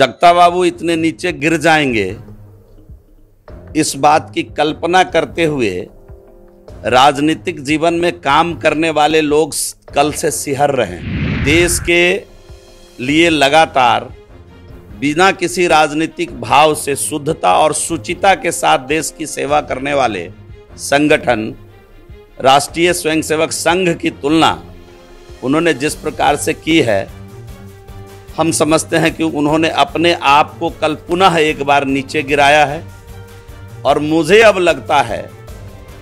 जगता बाबू इतने नीचे गिर जाएंगे इस बात की कल्पना करते हुए राजनीतिक जीवन में काम करने वाले लोग कल से सिहर रहे देश के लिए लगातार बिना किसी राजनीतिक भाव से शुद्धता और सुचिता के साथ देश की सेवा करने वाले संगठन राष्ट्रीय स्वयंसेवक संघ की तुलना उन्होंने जिस प्रकार से की है हम समझते हैं कि उन्होंने अपने आप को कल पुनः एक बार नीचे गिराया है और मुझे अब लगता है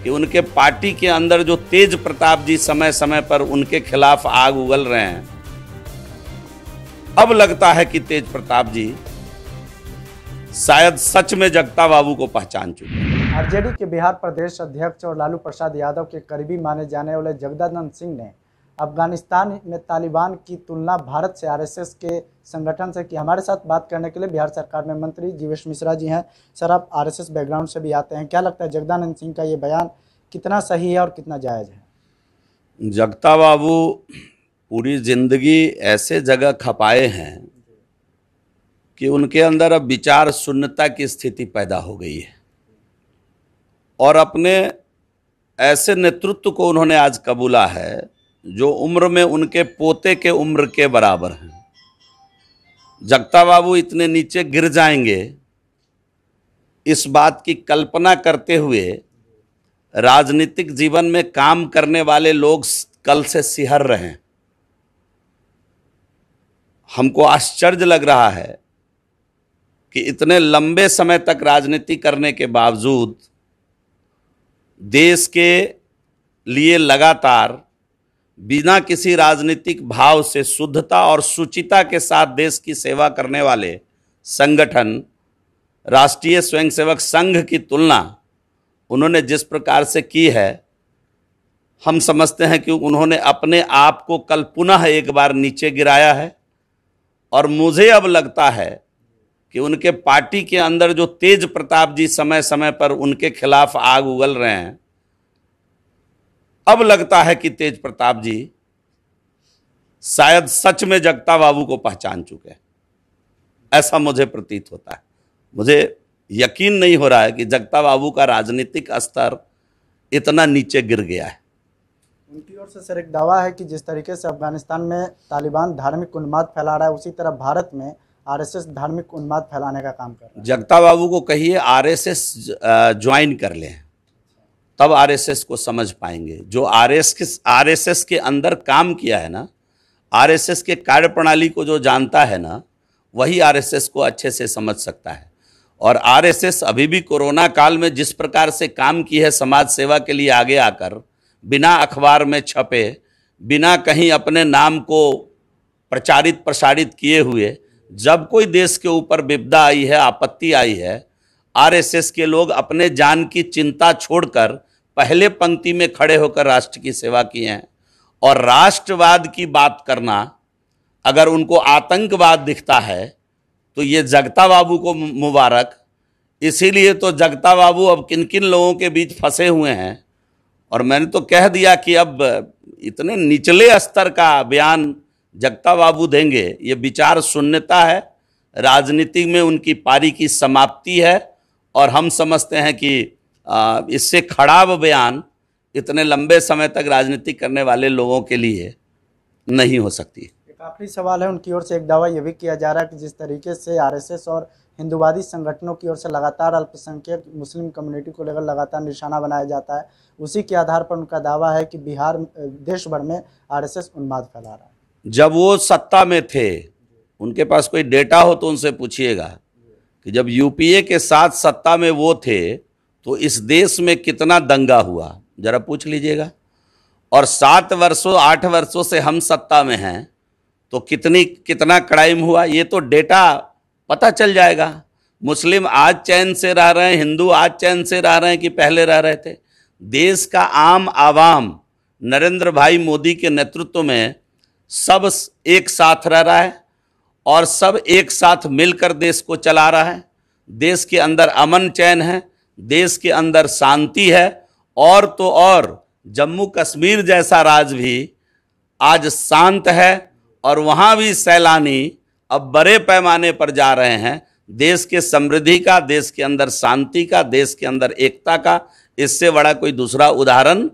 कि उनके पार्टी के अंदर जो तेज प्रताप जी समय समय पर उनके खिलाफ आग उगल रहे हैं अब लगता है कि तेज प्रताप जी शायद सच में जगता बाबू को पहचान चुके आरजेडी के बिहार प्रदेश अध्यक्ष और लालू प्रसाद यादव के करीबी माने जाने वाले जगदानंद सिंह ने अफगानिस्तान में तालिबान की तुलना भारत से आरएसएस के संगठन से की हमारे साथ बात करने के लिए बिहार सरकार में मंत्री जीवेश मिश्रा जी हैं सर आप आरएसएस बैकग्राउंड से भी आते हैं क्या लगता है जगदानंद सिंह का ये बयान कितना सही है और कितना जायज़ है जगता बाबू पूरी ज़िंदगी ऐसे जगह खपाए हैं कि उनके अंदर अब विचार शून्यता की स्थिति पैदा हो गई है और अपने ऐसे नेतृत्व को उन्होंने आज कबूला है जो उम्र में उनके पोते के उम्र के बराबर हैं जगता बाबू इतने नीचे गिर जाएंगे इस बात की कल्पना करते हुए राजनीतिक जीवन में काम करने वाले लोग कल से सिहर रहे हैं हमको आश्चर्य लग रहा है कि इतने लंबे समय तक राजनीति करने के बावजूद देश के लिए लगातार बिना किसी राजनीतिक भाव से शुद्धता और सुचिता के साथ देश की सेवा करने वाले संगठन राष्ट्रीय स्वयंसेवक संघ की तुलना उन्होंने जिस प्रकार से की है हम समझते हैं कि उन्होंने अपने आप को कल पुनः एक बार नीचे गिराया है और मुझे अब लगता है कि उनके पार्टी के अंदर जो तेज प्रताप जी समय समय पर उनके खिलाफ आग उगल रहे हैं अब लगता है कि तेज प्रताप जी शायद सच में जगता बाबू को पहचान चुके हैं ऐसा मुझे प्रतीत होता है मुझे यकीन नहीं हो रहा है कि जगता बाबू का राजनीतिक स्तर इतना नीचे गिर गया है उनकी ओर से सर एक दावा है कि जिस तरीके से अफगानिस्तान में तालिबान धार्मिक उन्माद फैला रहा है उसी तरह भारत में आरएसएस धार्मिक उन्माद फैलाने का काम कर रहा है जगता बाबू को कहिए आरएसएस ज्वाइन कर लें तब आरएसएस को समझ पाएंगे जो आरएस के आरएसएस के अंदर काम किया है ना आरएसएस के कार्य प्रणाली को जो जानता है ना वही आरएसएस को अच्छे से समझ सकता है और आरएसएस अभी भी कोरोना काल में जिस प्रकार से काम की है समाज सेवा के लिए आगे आकर बिना अखबार में छपे बिना कहीं अपने नाम को प्रचारित प्रसारित किए हुए जब कोई देश के ऊपर विपदा आई है आपत्ति आई है आरएसएस के लोग अपने जान की चिंता छोड़कर पहले पंक्ति में खड़े होकर राष्ट्र की सेवा किए हैं और राष्ट्रवाद की बात करना अगर उनको आतंकवाद दिखता है तो ये जगता बाबू को मुबारक इसीलिए तो जगता बाबू अब किन किन लोगों के बीच फंसे हुए हैं और मैंने तो कह दिया कि अब इतने निचले स्तर का बयान जगता बाबू देंगे ये विचार शून्यता है राजनीति में उनकी पारी की समाप्ति है और हम समझते हैं कि इससे खराब बयान इतने लंबे समय तक राजनीति करने वाले लोगों के लिए नहीं हो सकती एक आखिरी सवाल है उनकी ओर से एक दावा यह भी किया जा रहा है कि जिस तरीके से आरएसएस और हिंदुवादी संगठनों की ओर से लगातार अल्पसंख्यक मुस्लिम कम्युनिटी को लेकर लगातार निशाना बनाया जाता है उसी के आधार पर उनका दावा है कि बिहार देश भर में आरएसएस उन्माद फैला रहा है जब वो सत्ता में थे उनके पास कोई डेटा हो तो उनसे पूछिएगा कि जब यूपीए के साथ सत्ता में वो थे तो इस देश में कितना दंगा हुआ जरा पूछ लीजिएगा और सात वर्षों आठ वर्षों से हम सत्ता में हैं तो कितनी कितना क्राइम हुआ ये तो डेटा पता चल जाएगा मुस्लिम आज चैन से रह रहे हैं हिंदू आज चैन से रह रहे हैं कि पहले रह रहे थे देश का आम आवाम नरेंद्र भाई मोदी के नेतृत्व में सब एक साथ रह रहा है और सब एक साथ मिलकर देश को चला रहा है देश के अंदर अमन चैन है देश के अंदर शांति है और तो और जम्मू कश्मीर जैसा राज्य भी आज शांत है और वहाँ भी सैलानी अब बड़े पैमाने पर जा रहे हैं देश के समृद्धि का देश के अंदर शांति का देश के अंदर एकता का इससे बड़ा कोई दूसरा उदाहरण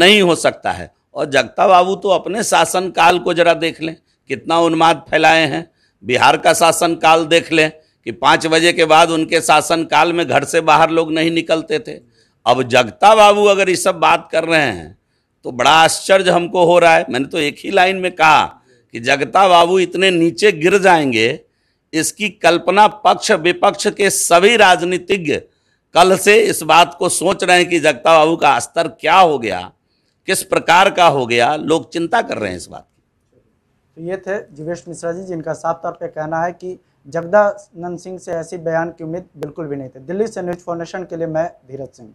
नहीं हो सकता है और जगता बाबू तो अपने शासनकाल को जरा देख लें कितना उन्माद फैलाए हैं बिहार का शासनकाल देख लें कि पाँच बजे के बाद उनके शासन काल में घर से बाहर लोग नहीं निकलते थे अब जगता बाबू अगर ये सब बात कर रहे हैं तो बड़ा आश्चर्य हमको हो रहा है मैंने तो एक ही लाइन में कहा कि जगता बाबू इतने नीचे गिर जाएंगे इसकी कल्पना पक्ष विपक्ष के सभी राजनीतिज्ञ कल से इस बात को सोच रहे हैं कि जगता बाबू का स्तर क्या हो गया किस प्रकार का हो गया लोग चिंता कर रहे हैं इस बात तो ये थे जीवेश मिश्रा जी जिनका साफ तौर पर कहना है कि जगदानंद सिंह से ऐसी बयान की उम्मीद बिल्कुल भी नहीं थी दिल्ली से न्यूज फाउंडेशन के लिए मैं धीरज सिंह